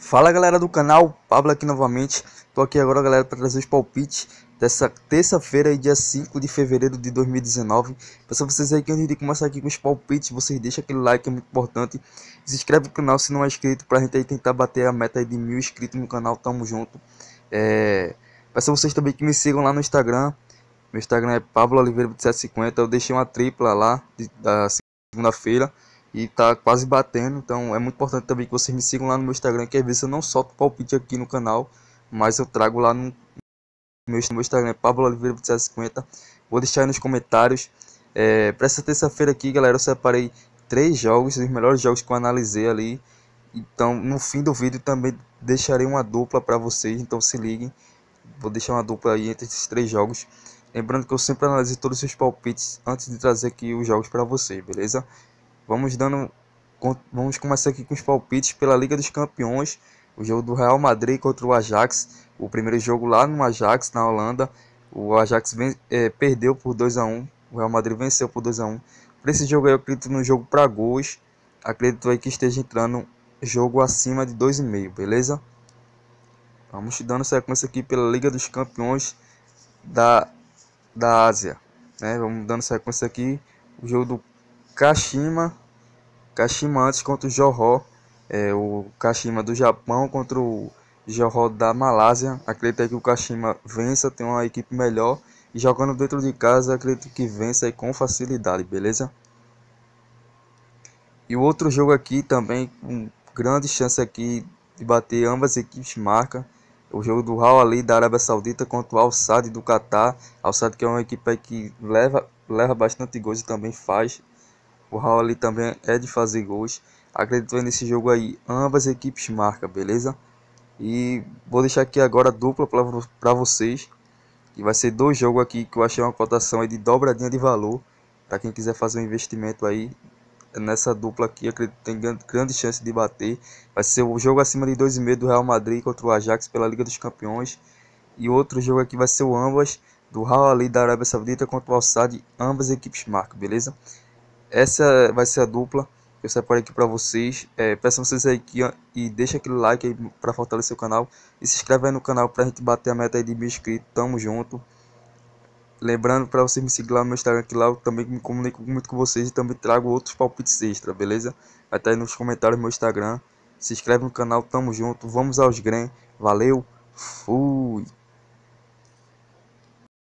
Fala galera do canal, Pablo aqui novamente. Tô aqui agora, galera, para trazer os palpites dessa terça-feira, dia 5 de fevereiro de 2019. Peço a vocês aí que antes de começar aqui com os palpites, vocês deixem aquele like, é muito importante. Se inscreve no canal se não é inscrito, para a gente aí tentar bater a meta de mil inscritos no canal. Tamo junto. É... Peço a vocês também que me sigam lá no Instagram. Meu Instagram é Pablo Oliveira 750. Eu deixei uma tripla lá de, da segunda-feira e tá quase batendo. Então é muito importante também que vocês me sigam lá no meu Instagram, que às vezes eu não solto palpite aqui no canal, mas eu trago lá no meu, Instagram, é Pablo Oliveira 50 Vou deixar aí nos comentários. É, para essa terça-feira aqui, galera, eu separei três jogos, os melhores jogos que eu analisei ali. Então, no fim do vídeo também deixarei uma dupla para vocês, então se liguem. Vou deixar uma dupla aí entre esses três jogos. Lembrando que eu sempre analiso todos os palpites antes de trazer aqui os jogos para vocês, beleza? Vamos dando vamos começar aqui com os palpites pela Liga dos Campeões, o jogo do Real Madrid contra o Ajax, o primeiro jogo lá no Ajax na Holanda. O Ajax ven, é, perdeu por 2 a 1, o Real Madrid venceu por 2 a 1. Para esse jogo eu acredito no jogo para gols. Acredito aí que esteja entrando jogo acima de 2,5, beleza? Vamos dando sequência aqui pela Liga dos Campeões da, da Ásia. Né? Vamos dando sequência aqui. O jogo do Kashima Kashima antes contra o Johor, é, o Kashima do Japão contra o Johor da Malásia. Acredito que o Kashima vença, tem uma equipe melhor. E jogando dentro de casa, acredito que vença com facilidade, beleza? E o outro jogo aqui também, com grande chance aqui de bater ambas equipes marca. O jogo do Al Ali da Arábia Saudita contra o Al Sadd do Catar. Al Sadd que é uma equipe que leva, leva bastante gols e também faz o Raul também é de fazer gols. Acredito que nesse jogo aí ambas equipes marcam, beleza? E vou deixar aqui agora a dupla para vocês. Que vai ser dois jogos aqui que eu achei uma cotação aí de dobradinha de valor. Para quem quiser fazer um investimento aí nessa dupla aqui, acredito que tem grande chance de bater. Vai ser o jogo acima de 2,5 do Real Madrid contra o Ajax pela Liga dos Campeões. E outro jogo aqui vai ser o ambas do Al Ali da Arábia Saudita contra o Al Sadd, ambas equipes marcam, beleza? Essa vai ser a dupla que eu separei aqui para vocês. É, peço a vocês aí que, e deixa aquele like para fortalecer o canal. E se inscreve aí no canal para a gente bater a meta de mil inscritos. Tamo junto. Lembrando para vocês me seguir lá no meu Instagram, que lá eu também me comunico muito com vocês e também trago outros palpites extra, beleza? Até tá aí nos comentários no meu Instagram. Se inscreve no canal, tamo junto. Vamos aos Gren. Valeu, fui!